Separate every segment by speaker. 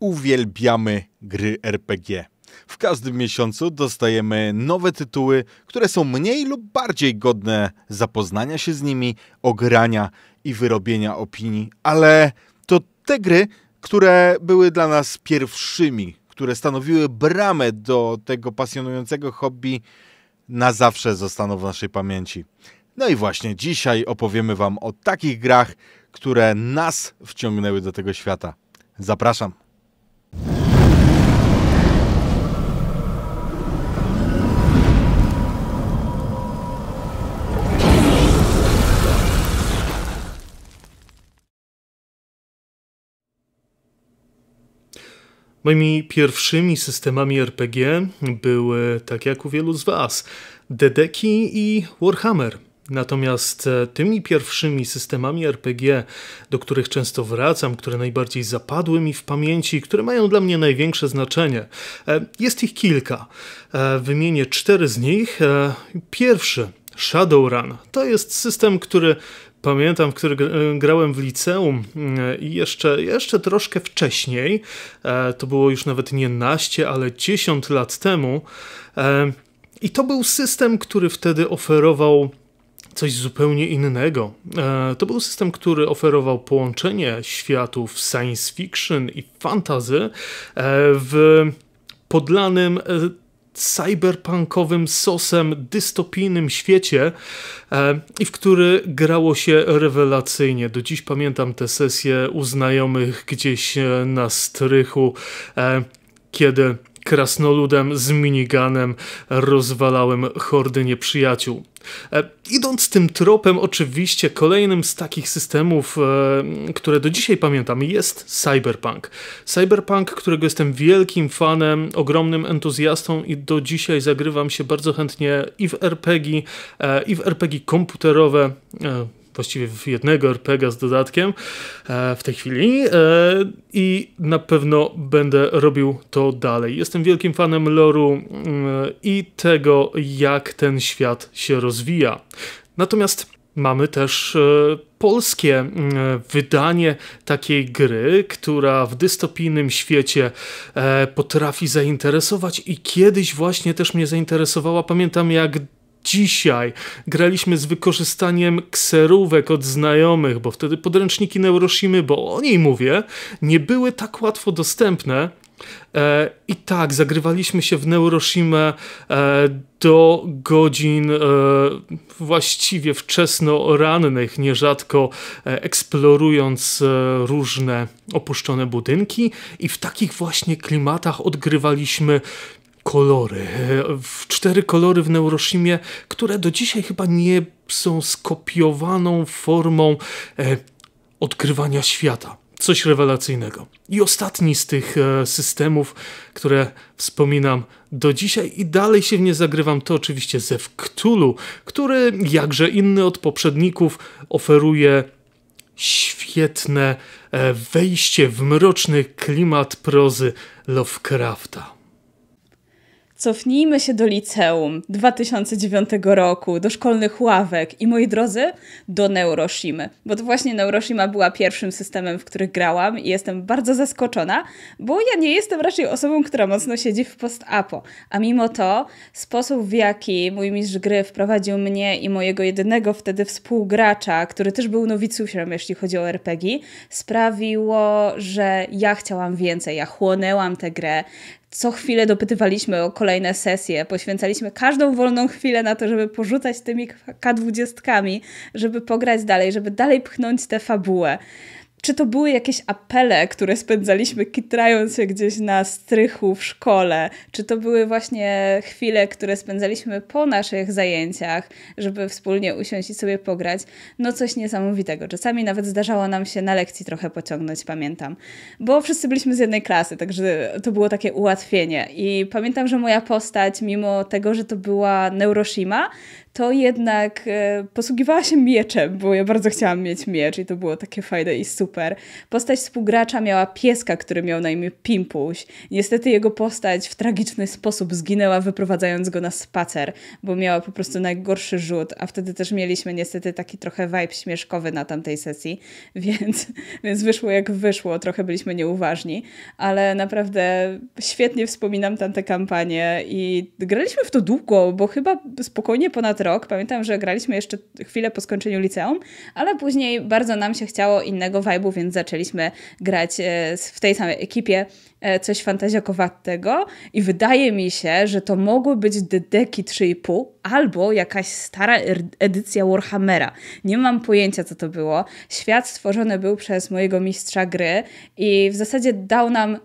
Speaker 1: uwielbiamy gry RPG. W każdym miesiącu dostajemy nowe tytuły, które są mniej lub bardziej godne zapoznania się z nimi, ogrania i wyrobienia opinii, ale to te gry, które były dla nas pierwszymi, które stanowiły bramę do tego pasjonującego hobby, na zawsze zostaną w naszej pamięci. No i właśnie dzisiaj opowiemy Wam o takich grach, które nas wciągnęły do tego świata. Zapraszam.
Speaker 2: Moimi pierwszymi systemami RPG były, tak jak u wielu z Was, Dedeki i Warhammer. Natomiast e, tymi pierwszymi systemami RPG, do których często wracam, które najbardziej zapadły mi w pamięci, które mają dla mnie największe znaczenie, e, jest ich kilka. E, wymienię cztery z nich. Pierwszy, Shadowrun, to jest system, który pamiętam, w który grałem w liceum i jeszcze, jeszcze troszkę wcześniej, to było już nawet nie naście, ale 10 lat temu. I to był system, który wtedy oferował coś zupełnie innego. E, to był system, który oferował połączenie światów science fiction i fantasy e, w podlanym e, cyberpunkowym sosem dystopijnym świecie i w który grało się rewelacyjnie. Do dziś pamiętam te sesje u znajomych gdzieś na strychu, kiedy krasnoludem z miniganem rozwalałem hordy nieprzyjaciół. E, idąc tym tropem, oczywiście kolejnym z takich systemów, e, które do dzisiaj pamiętam, jest Cyberpunk. Cyberpunk, którego jestem wielkim fanem, ogromnym entuzjastą i do dzisiaj zagrywam się bardzo chętnie i w RPG, e, i w RPG komputerowe właściwie w jednego RPGa z dodatkiem e, w tej chwili e, i na pewno będę robił to dalej. Jestem wielkim fanem loru mm, i tego, jak ten świat się rozwija. Natomiast mamy też e, polskie mm, wydanie takiej gry, która w dystopijnym świecie potrafi zainteresować i kiedyś właśnie też mnie zainteresowała. Pamiętam jak Dzisiaj graliśmy z wykorzystaniem kserówek od znajomych, bo wtedy podręczniki Neuroshimy, bo o niej mówię, nie były tak łatwo dostępne. E, I tak, zagrywaliśmy się w Neuroshimę e, do godzin e, właściwie wczesno-rannych, nierzadko e, eksplorując e, różne opuszczone budynki, i w takich właśnie klimatach odgrywaliśmy kolory. Cztery kolory w Neuroshimie, które do dzisiaj chyba nie są skopiowaną formą e, odkrywania świata. Coś rewelacyjnego. I ostatni z tych e, systemów, które wspominam do dzisiaj i dalej się w nie zagrywam, to oczywiście Zew Cthulhu, który jakże inny od poprzedników oferuje świetne e, wejście w mroczny klimat prozy Lovecrafta.
Speaker 3: Cofnijmy się do liceum 2009 roku, do szkolnych ławek i moi drodzy, do Neuroshimy. Bo to właśnie Neuroshima była pierwszym systemem, w który grałam i jestem bardzo zaskoczona, bo ja nie jestem raczej osobą, która mocno siedzi w post-apo. A mimo to sposób w jaki mój mistrz gry wprowadził mnie i mojego jedynego wtedy współgracza, który też był nowicjuszem, jeśli chodzi o RPG, sprawiło, że ja chciałam więcej, ja chłonęłam tę grę, co chwilę dopytywaliśmy o kolejne sesje, poświęcaliśmy każdą wolną chwilę na to, żeby porzucać tymi K20, żeby pograć dalej, żeby dalej pchnąć tę fabułę czy to były jakieś apele, które spędzaliśmy kitrając się gdzieś na strychu w szkole, czy to były właśnie chwile, które spędzaliśmy po naszych zajęciach, żeby wspólnie usiąść i sobie pograć, no coś niesamowitego. Czasami nawet zdarzało nam się na lekcji trochę pociągnąć, pamiętam, bo wszyscy byliśmy z jednej klasy, także to było takie ułatwienie i pamiętam, że moja postać, mimo tego, że to była Neuroshima, to jednak e, posługiwała się mieczem, bo ja bardzo chciałam mieć miecz i to było takie fajne i super. Postać współgracza miała pieska, który miał na imię Pimpuś. Niestety jego postać w tragiczny sposób zginęła, wyprowadzając go na spacer, bo miała po prostu najgorszy rzut, a wtedy też mieliśmy niestety taki trochę vibe śmieszkowy na tamtej sesji, więc, więc wyszło jak wyszło, trochę byliśmy nieuważni, ale naprawdę świetnie wspominam tamte kampanie i graliśmy w to długo, bo chyba spokojnie ponad rok. Pamiętam, że graliśmy jeszcze chwilę po skończeniu liceum, ale później bardzo nam się chciało innego vibe'u, więc zaczęliśmy grać e, w tej samej ekipie e, coś fantazjokowatego i wydaje mi się, że to mogły być Dedeki 3,5 albo jakaś stara er- edycja Warhammera. Nie mam pojęcia, co to było. Świat stworzony był przez mojego mistrza gry i w zasadzie dał nam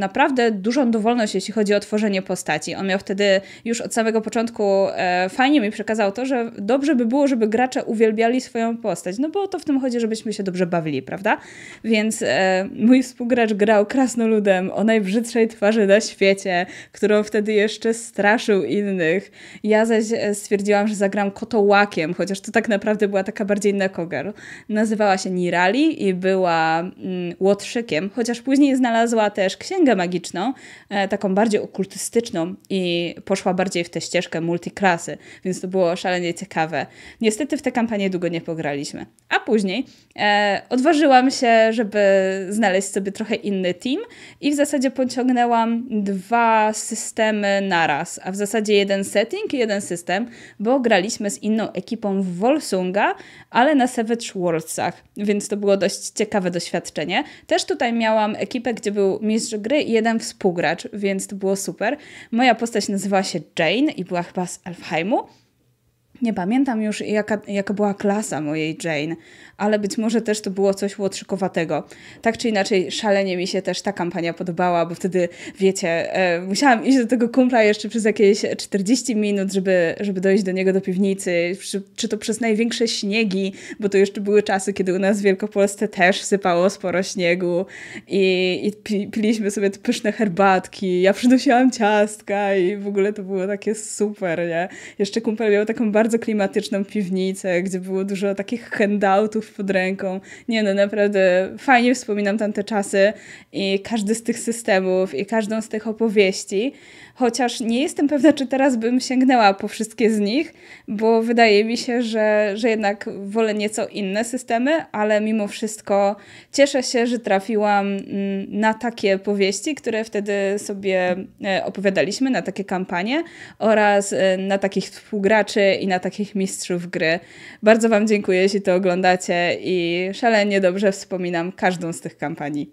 Speaker 3: naprawdę dużą dowolność, jeśli chodzi o tworzenie postaci. On miał wtedy już od samego początku e, fajnie mi przekazał to, że dobrze by było, żeby gracze uwielbiali swoją postać, no bo to w tym chodzi, żebyśmy się dobrze bawili, prawda? Więc e, mój współgracz grał krasnoludem o najbrzydszej twarzy na świecie, którą wtedy jeszcze straszył innych. Ja zaś e, stwierdziłam, że zagram kotołakiem, chociaż to tak naprawdę była taka bardziej nekogar. Nazywała się Nirali i była mm, łotrzykiem, chociaż później znalazła też księgę magiczną, e, taką bardziej okultystyczną i poszła bardziej w tę ścieżkę multiklasy, więc to było szalenie ciekawe. Niestety w tę kampanię długo nie pograliśmy. A później e, odważyłam się, żeby znaleźć sobie trochę inny team i w zasadzie pociągnęłam dwa systemy naraz, a w zasadzie jeden setting i jeden system, bo graliśmy z inną ekipą w Volsunga, ale na Savage Worldsach, więc to było dość ciekawe doświadczenie. Też tutaj miałam ekipę, gdzie był mistrz gry i jeden współgracz, więc to było super. Moja postać nazywała się Jane i była chyba z Alfheimu. Nie pamiętam już, jaka, jaka była klasa mojej Jane, ale być może też to było coś łotrzykowatego. Tak czy inaczej, szalenie mi się też ta kampania podobała, bo wtedy, wiecie, e, musiałam iść do tego kumpla jeszcze przez jakieś 40 minut, żeby, żeby dojść do niego do piwnicy, czy, czy to przez największe śniegi, bo to jeszcze były czasy, kiedy u nas w Wielkopolsce też sypało sporo śniegu i, i pi, piliśmy sobie te pyszne herbatki, ja przynosiłam ciastka i w ogóle to było takie super, nie? Jeszcze kumpel miał taką bardzo bardzo klimatyczną piwnicę, gdzie było dużo takich handoutów pod ręką. Nie no, naprawdę fajnie wspominam tamte czasy i każdy z tych systemów i każdą z tych opowieści, chociaż nie jestem pewna, czy teraz bym sięgnęła po wszystkie z nich, bo wydaje mi się, że, że jednak wolę nieco inne systemy, ale mimo wszystko cieszę się, że trafiłam mm, na takie powieści, które wtedy sobie e, opowiadaliśmy, na takie kampanie oraz e, na takich współgraczy i na na takich mistrzów gry. Bardzo Wam dziękuję, jeśli to oglądacie i szalenie dobrze wspominam każdą z tych kampanii.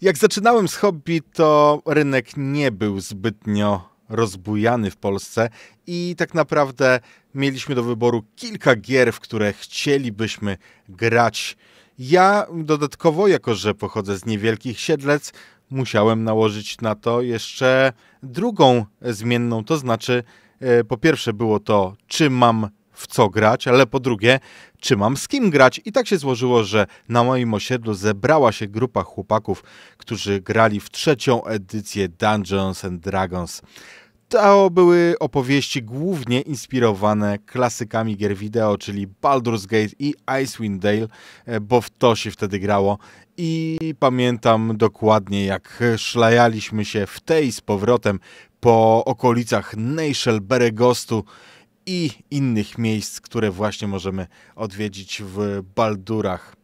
Speaker 1: Jak zaczynałem z hobby, to rynek nie był zbytnio rozbujany w Polsce i tak naprawdę mieliśmy do wyboru kilka gier, w które chcielibyśmy grać. Ja dodatkowo, jako że pochodzę z niewielkich siedlec, musiałem nałożyć na to jeszcze drugą zmienną, to znaczy E, po pierwsze było to, czy mam w co grać, ale po drugie, czy mam z kim grać. I tak się złożyło, że na moim osiedlu zebrała się grupa chłopaków, którzy grali w trzecią edycję Dungeons and Dragons. To były opowieści głównie inspirowane klasykami gier wideo, czyli Baldur's Gate i Icewind Dale, e, bo w to się wtedy grało. I pamiętam dokładnie, jak szlajaliśmy się w tej z powrotem po okolicach Neishel, Beregostu i innych miejsc, które właśnie możemy odwiedzić w Baldurach.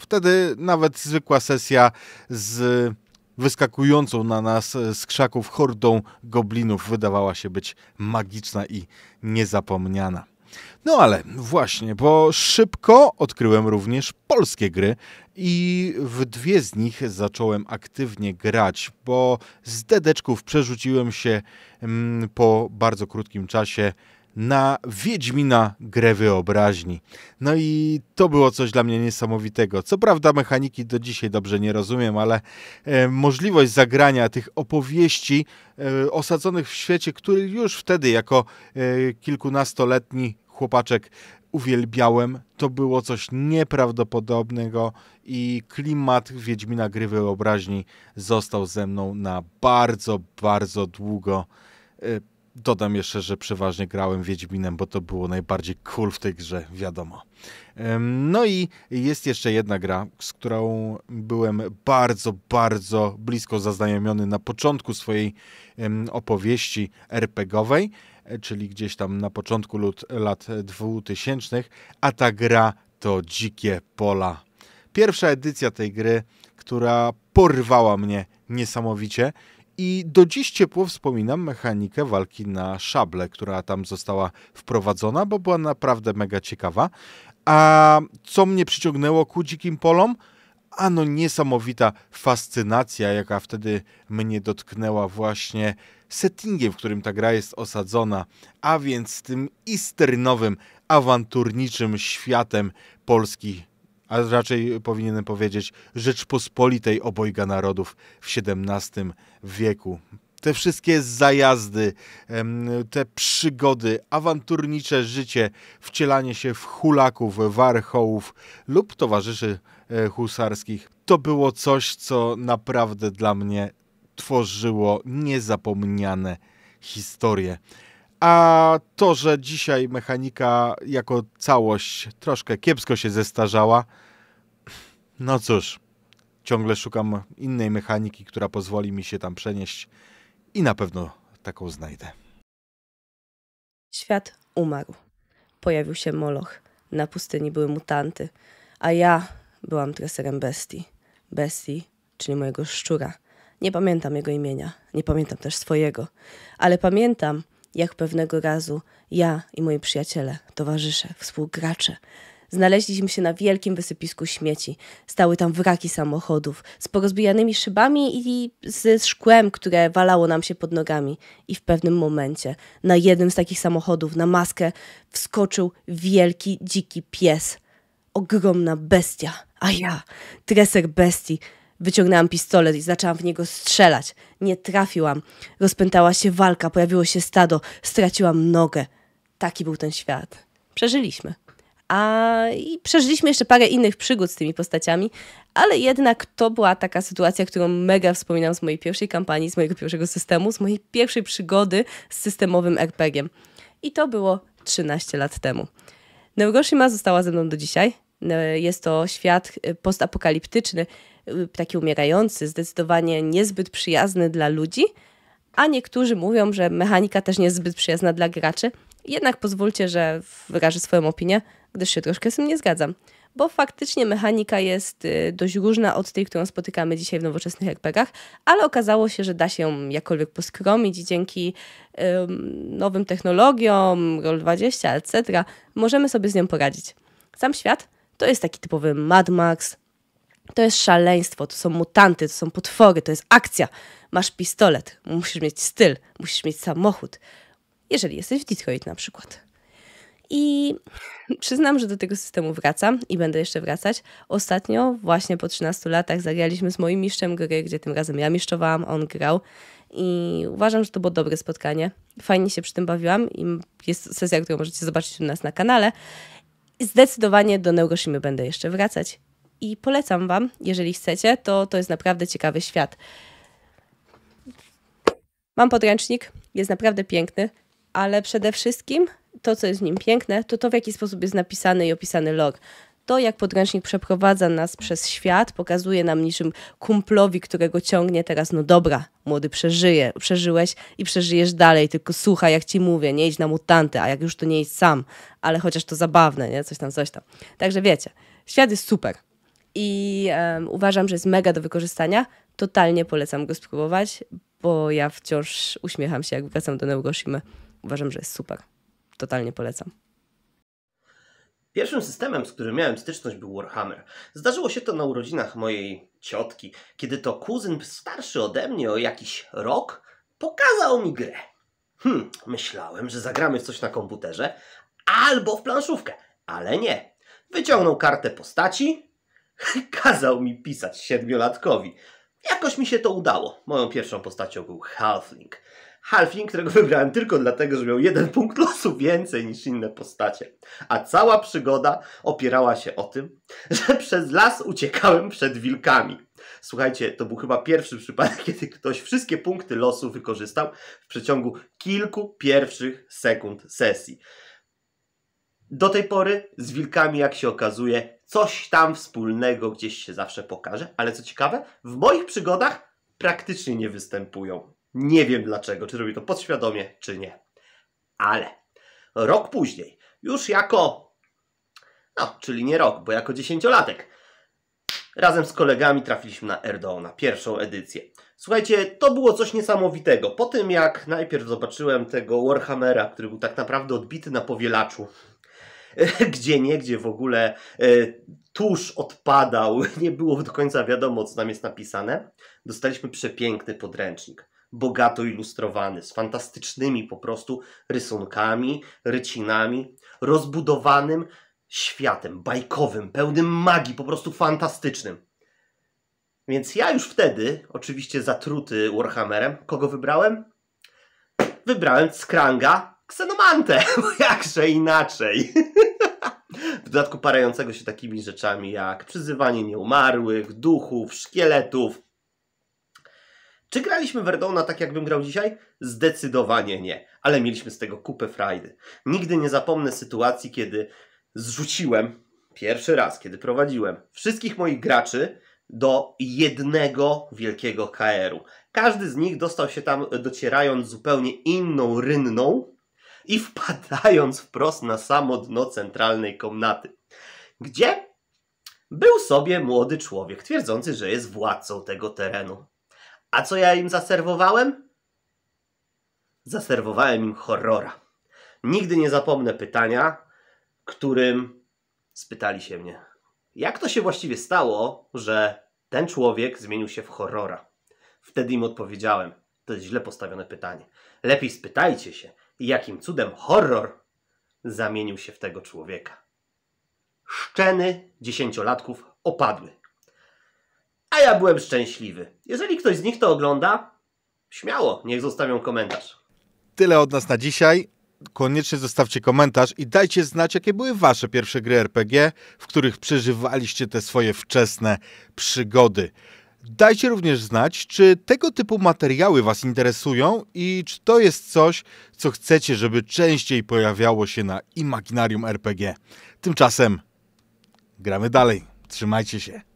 Speaker 1: Wtedy nawet zwykła sesja z wyskakującą na nas e, z krzaków hordą goblinów wydawała się być magiczna i niezapomniana. No ale właśnie, bo szybko odkryłem również polskie gry i w dwie z nich zacząłem aktywnie grać, bo z dedeczków przerzuciłem się mm, po bardzo krótkim czasie na Wiedźmina grę wyobraźni. No i to było coś dla mnie niesamowitego. Co prawda mechaniki do dzisiaj dobrze nie rozumiem, ale e, możliwość zagrania tych opowieści e, osadzonych w świecie, który już wtedy jako e, kilkunastoletni chłopaczek uwielbiałem, to było coś nieprawdopodobnego i klimat Wiedźmina gry wyobraźni został ze mną na bardzo, bardzo długo. E, Dodam jeszcze, że przeważnie grałem Wiedźminem, bo to było najbardziej cool w tej grze, wiadomo. No i jest jeszcze jedna gra, z którą byłem bardzo, bardzo blisko zaznajomiony na początku swojej opowieści RPGowej, e, czyli gdzieś tam na początku lat 2000, a ta gra to Dzikie Pola. Pierwsza edycja tej gry, która porwała mnie niesamowicie. I do dziś ciepło wspominam mechanikę walki na szable, która tam została wprowadzona, bo była naprawdę mega ciekawa. A co mnie przyciągnęło ku dzikim polom? Ano niesamowita fascynacja, jaka wtedy mnie dotknęła właśnie settingiem, w którym ta gra jest osadzona, a więc tym isternowym, awanturniczym światem Polski a raczej powinienem powiedzieć Rzeczpospolitej obojga narodów w XVII wieku. Te wszystkie zajazdy, te przygody, awanturnicze życie, wcielanie się w hulaków, warchołów lub towarzyszy e, husarskich, to było coś, co naprawdę dla mnie tworzyło niezapomniane historie. A to, że dzisiaj mechanika jako całość troszkę kiepsko się zestarzała, no cóż, ciągle szukam innej mechaniki, która pozwoli mi się tam przenieść i na pewno taką znajdę.
Speaker 4: Świat umarł. Pojawił się Moloch. Na pustyni były mutanty, a ja byłam treserem bestii. Bestii, czyli mojego szczura. Nie pamiętam jego imienia, nie pamiętam też swojego, ale pamiętam, jak pewnego razu ja i moi przyjaciele, towarzysze, współgracze Znaleźliśmy się na wielkim wysypisku śmieci. Stały tam wraki samochodów z porozbijanymi szybami i ze szkłem, które walało nam się pod nogami. I w pewnym momencie na jednym z takich samochodów na maskę wskoczył wielki, dziki pies. Ogromna bestia, a ja, treser bestii, Wyciągnęłam pistolet i zaczęłam w niego strzelać. Nie trafiłam. Rozpętała się walka, pojawiło się stado, straciłam nogę. Taki był ten świat. Przeżyliśmy. A i przeżyliśmy jeszcze parę innych przygód z tymi postaciami, ale jednak to była taka sytuacja, którą mega wspominam z mojej pierwszej kampanii, z mojego pierwszego systemu, z mojej pierwszej przygody z systemowym RPG-iem. I to było 13 lat temu. Neugoshima została ze mną do dzisiaj. E, jest to świat e, postapokaliptyczny, e, taki umierający, zdecydowanie niezbyt przyjazny dla ludzi, a niektórzy mówią, że mechanika też nie jest zbyt przyjazna dla graczy. Jednak pozwólcie, że wyrażę swoją opinię, gdyż się troszkę z tym nie zgadzam. Bo faktycznie mechanika jest dość różna od tej, którą spotykamy dzisiaj w nowoczesnych RPGach, ale okazało się, że da się ją jakkolwiek poskromić i dzięki ym, nowym technologiom, Roll20, etc., możemy sobie z nią poradzić. Sam świat to jest taki typowy Mad Max, to jest szaleństwo, to są mutanty, to są potwory, to jest akcja. Masz pistolet, musisz mieć styl, musisz mieć samochód, jeżeli jesteś w Detroit na przykład. I przyznam, że do tego systemu wracam i będę jeszcze wracać. Ostatnio, właśnie po 13 latach, zagraliśmy z moim mistrzem gry, gdzie tym razem ja mistrzowałam, on grał. I uważam, że to było dobre spotkanie. Fajnie się przy tym bawiłam i jest sesja, którą możecie zobaczyć u nas na kanale. Zdecydowanie do Neuroshimy będę jeszcze wracać i polecam Wam, jeżeli chcecie, to to jest naprawdę ciekawy świat. Mam podręcznik, jest naprawdę piękny, ale przede wszystkim to, co jest w nim piękne, to to, w jaki sposób jest napisany i opisany log to, jak podręcznik przeprowadza nas przez świat, pokazuje nam niczym kumplowi, którego ciągnie teraz, no dobra, młody przeżyje, przeżyłeś i przeżyjesz dalej, tylko słuchaj, jak ci mówię, nie idź na mutanty, a jak już to nie idź sam, ale chociaż to zabawne, nie? Coś tam, coś tam. Także wiecie, świat jest super i um, uważam, że jest mega do wykorzystania. Totalnie polecam go spróbować, bo ja wciąż uśmiecham się, jak wracam do Neuroshimy. Uważam, że jest super. Totalnie polecam.
Speaker 5: Pierwszym systemem, z którym miałem styczność, był Warhammer. Zdarzyło się to na urodzinach mojej ciotki, kiedy to kuzyn starszy ode mnie o jakiś rok pokazał mi grę. Hm, myślałem, że zagramy w coś na komputerze albo w planszówkę, ale nie. Wyciągnął kartę postaci, kazał mi pisać siedmiolatkowi. Jakoś mi się to udało. Moją pierwszą postacią był Halfling. Halfing, którego wybrałem tylko dlatego, że miał jeden punkt losu więcej niż inne postacie. A cała przygoda opierała się o tym, że przez las uciekałem przed wilkami. Słuchajcie, to był chyba pierwszy przypadek, kiedy ktoś wszystkie punkty losu wykorzystał w przeciągu kilku pierwszych sekund sesji. Do tej pory z wilkami, jak się okazuje, coś tam wspólnego gdzieś się zawsze pokaże, ale co ciekawe, w moich przygodach praktycznie nie występują. Nie wiem dlaczego, czy robi to podświadomie, czy nie. Ale rok później, już jako, no, czyli nie rok, bo jako dziesięciolatek, razem z kolegami trafiliśmy na Erdoana, pierwszą edycję. Słuchajcie, to było coś niesamowitego. Po tym jak najpierw zobaczyłem tego Warhammera, który był tak naprawdę odbity na powielaczu, gdzie nie, gdzie w ogóle e, tusz odpadał, nie było do końca wiadomo, co tam jest napisane, dostaliśmy przepiękny podręcznik bogato ilustrowany, z fantastycznymi po prostu rysunkami, rycinami, rozbudowanym światem bajkowym, pełnym magii, po prostu fantastycznym. Więc ja już wtedy, oczywiście zatruty Warhammerem, kogo wybrałem? Wybrałem Skranga Ksenomantę, bo jakże inaczej. W dodatku parającego się takimi rzeczami jak przyzywanie nieumarłych, duchów, szkieletów, czy graliśmy Verdona tak, jakbym grał dzisiaj? Zdecydowanie nie, ale mieliśmy z tego kupę frajdy. Nigdy nie zapomnę sytuacji, kiedy zrzuciłem, pierwszy raz, kiedy prowadziłem, wszystkich moich graczy do jednego wielkiego KR-u. Każdy z nich dostał się tam docierając zupełnie inną rynną i wpadając wprost na samo dno centralnej komnaty. Gdzie? Był sobie młody człowiek, twierdzący, że jest władcą tego terenu. A co ja im zaserwowałem? Zaserwowałem im horrora. Nigdy nie zapomnę pytania, którym spytali się mnie, jak to się właściwie stało, że ten człowiek zmienił się w horrora. Wtedy im odpowiedziałem, to jest źle postawione pytanie. Lepiej spytajcie się, jakim cudem horror zamienił się w tego człowieka. Szczeny dziesięciolatków opadły a ja byłem szczęśliwy. Jeżeli ktoś z nich to ogląda, śmiało, niech zostawią komentarz.
Speaker 1: Tyle od nas na dzisiaj. Koniecznie zostawcie komentarz i dajcie znać, jakie były wasze pierwsze gry RPG, w których przeżywaliście te swoje wczesne przygody. Dajcie również znać, czy tego typu materiały Was interesują i czy to jest coś, co chcecie, żeby częściej pojawiało się na Imaginarium RPG. Tymczasem gramy dalej. Trzymajcie się.